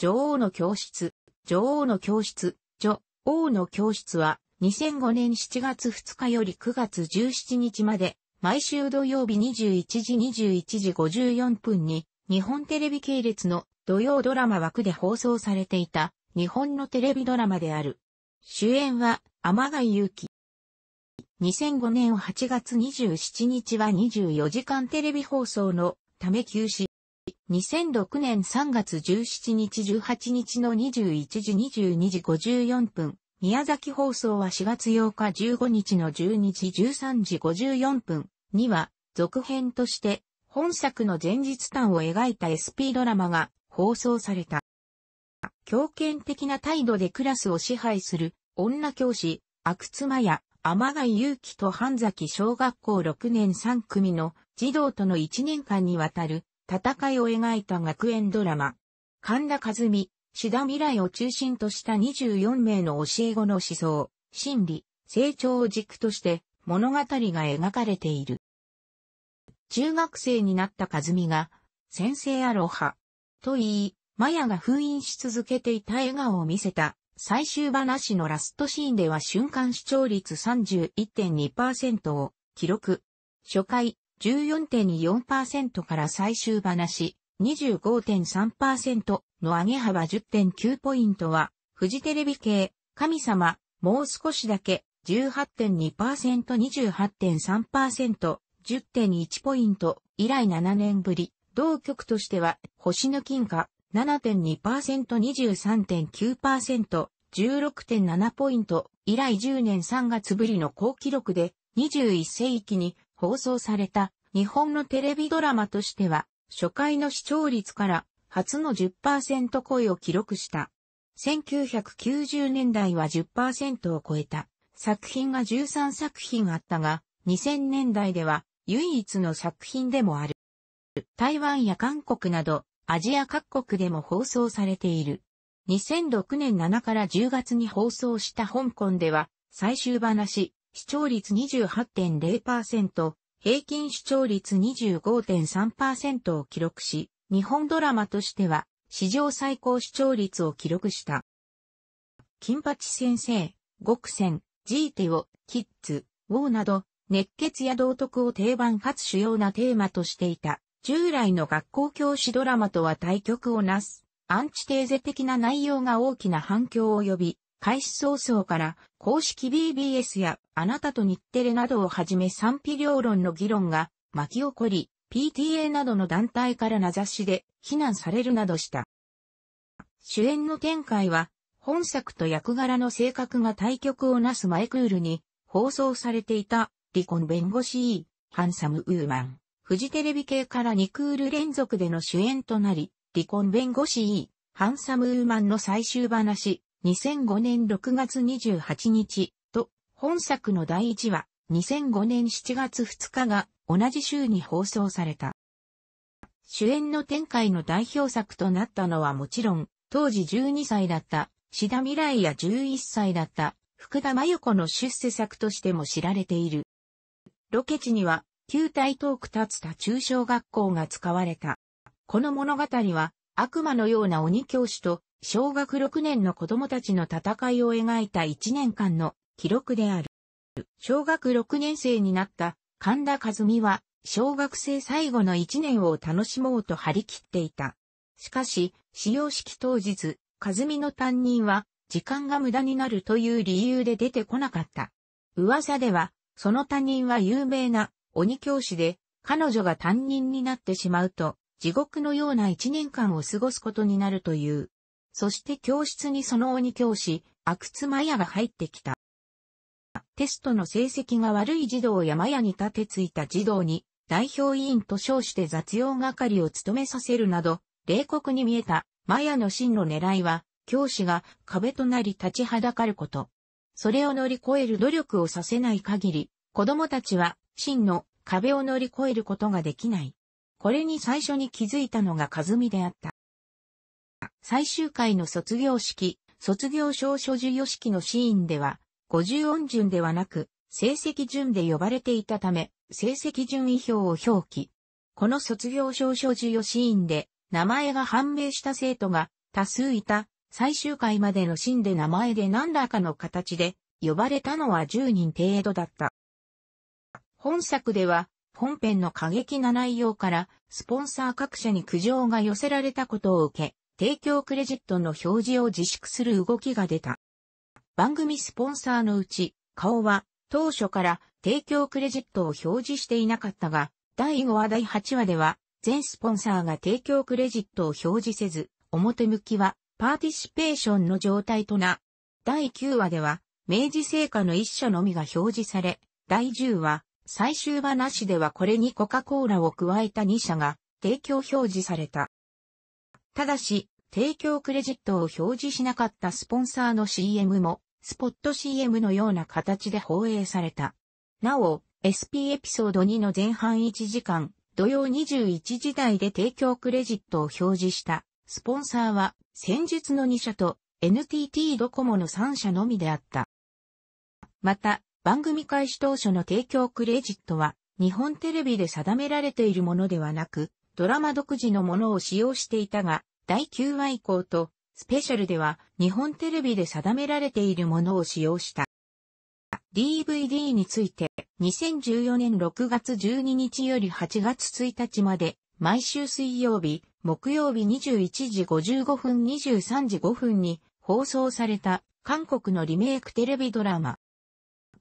女王の教室、女王の教室、女王の教室は、2005年7月2日より9月17日まで、毎週土曜日21時21時54分に、日本テレビ系列の土曜ドラマ枠で放送されていた、日本のテレビドラマである。主演は、天貝祐希。2005年8月27日は24時間テレビ放送のため休止。2006年3月17日18日の21時22時54分、宮崎放送は4月8日15日の12時13時54分には、続編として、本作の前日譚を描いた SP ドラマが放送された。強権的な態度でクラスを支配する女教師、阿久妻や天貝祐希と半崎小学校6年3組の児童との1年間にわたる戦いを描いた学園ドラマ。神田和美、志田未来を中心とした24名の教え子の思想、心理、成長を軸として物語が描かれている。中学生になった和美が、先生アロハ、と言い、マヤが封印し続けていた笑顔を見せた最終話のラストシーンでは瞬間視聴率31.2%を記録。初回、14.24%から最終話、25.3%の上げ幅10.9ポイントは、フジテレビ系、神様、もう少しだけ、18.2%、28.3%、10.1ポイント、以来7年ぶり、同局としては、星の金貨、7.2%、23.9%、16.7ポイント、以来10年3月ぶりの高記録で、21世紀に放送された日本のテレビドラマとしては、初回の視聴率から初の10%超えを記録した。1990年代は10%を超えた作品が13作品あったが、2000年代では唯一の作品でもある。台湾や韓国などアジア各国でも放送されている。2006年7から10月に放送した香港では最終話視聴率28.0%、平均視聴率25.3%を記録し、日本ドラマとしては史上最高視聴率を記録した。金八先生、極戦、ジーテオ、キッズ、ウォーなど、熱血や道徳を定番かつ主要なテーマとしていた、従来の学校教師ドラマとは対局をなす、アンチテーゼ的な内容が大きな反響を呼び、開始早々から公式 BBS やあなたと日テレなどをはじめ賛否両論の議論が巻き起こり、PTA などの団体から名指しで非難されるなどした。主演の展開は、本作と役柄の性格が対局をなすマイクールに放送されていた離婚弁護士 E、ハンサムウーマン、フジテレビ系から2クール連続での主演となり、離婚弁護士 E、ハンサムウーマンの最終話、2005年6月28日と、本作の第1話、2005年7月2日が同じ週に放送された。主演の展開の代表作となったのはもちろん、当時12歳だった、志田未来や11歳だった、福田真由子の出世作としても知られている。ロケ地には、旧台東区立田中小学校が使われた。この物語は、悪魔のような鬼教師と小学6年の子供たちの戦いを描いた1年間の記録である。小学6年生になった神田和美は小学生最後の1年を楽しもうと張り切っていた。しかし、使用式当日、和美の担任は時間が無駄になるという理由で出てこなかった。噂では、その担任は有名な鬼教師で、彼女が担任になってしまうと、地獄のような一年間を過ごすことになるという。そして教室にその鬼教師、阿久津麻也が入ってきた。テストの成績が悪い児童や麻也に立てついた児童に、代表委員と称して雑用係を務めさせるなど、冷酷に見えた、マヤの真の狙いは、教師が壁となり立ちはだかること。それを乗り越える努力をさせない限り、子供たちは真の壁を乗り越えることができない。これに最初に気づいたのが和美であった。最終回の卒業式、卒業証書授与式のシーンでは、50音順ではなく、成績順で呼ばれていたため、成績順位表を表記。この卒業証書授与シーンで、名前が判明した生徒が多数いた、最終回までのシーンで名前で何らかの形で呼ばれたのは10人程度だった。本作では本編の過激な内容から、スポンサー各社に苦情が寄せられたことを受け、提供クレジットの表示を自粛する動きが出た。番組スポンサーのうち、顔は当初から提供クレジットを表示していなかったが、第5話第8話では、全スポンサーが提供クレジットを表示せず、表向きはパーティシペーションの状態とな。第9話では、明治成果の一社のみが表示され、第10話、最終話なしではこれにコカ・コーラを加えた2社が提供表示された。ただし、提供クレジットを表示しなかったスポンサーの CM も、スポット CM のような形で放映された。なお、SP エピソード2の前半1時間、土曜21時台で提供クレジットを表示した、スポンサーは、先日の2社と NTT ドコモの3社のみであった。また、番組開始当初の提供クレジットは、日本テレビで定められているものではなく、ドラマ独自のものを使用していたが、第9話以降と、スペシャルでは、日本テレビで定められているものを使用した。DVD について、2014年6月12日より8月1日まで、毎週水曜日、木曜日21時55分23時5分に放送された韓国のリメイクテレビドラマ。